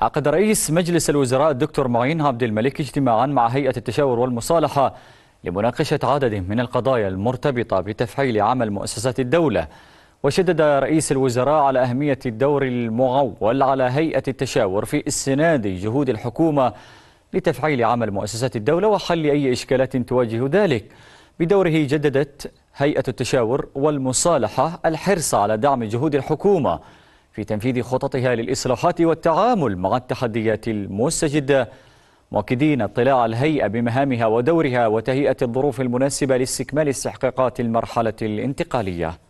عقد رئيس مجلس الوزراء الدكتور معين عبد الملك اجتماعا مع هيئة التشاور والمصالحة لمناقشة عدد من القضايا المرتبطة بتفعيل عمل مؤسسات الدولة وشدد رئيس الوزراء على أهمية الدور المعول على هيئة التشاور في استناد جهود الحكومة لتفعيل عمل مؤسسات الدولة وحل أي إشكالات تواجه ذلك بدوره جددت هيئة التشاور والمصالحة الحرص على دعم جهود الحكومة في تنفيذ خططها للإصلاحات والتعامل مع التحديات المستجدة مؤكدين اطلاع الهيئة بمهامها ودورها وتهيئة الظروف المناسبة لاستكمال استحقاقات المرحلة الانتقالية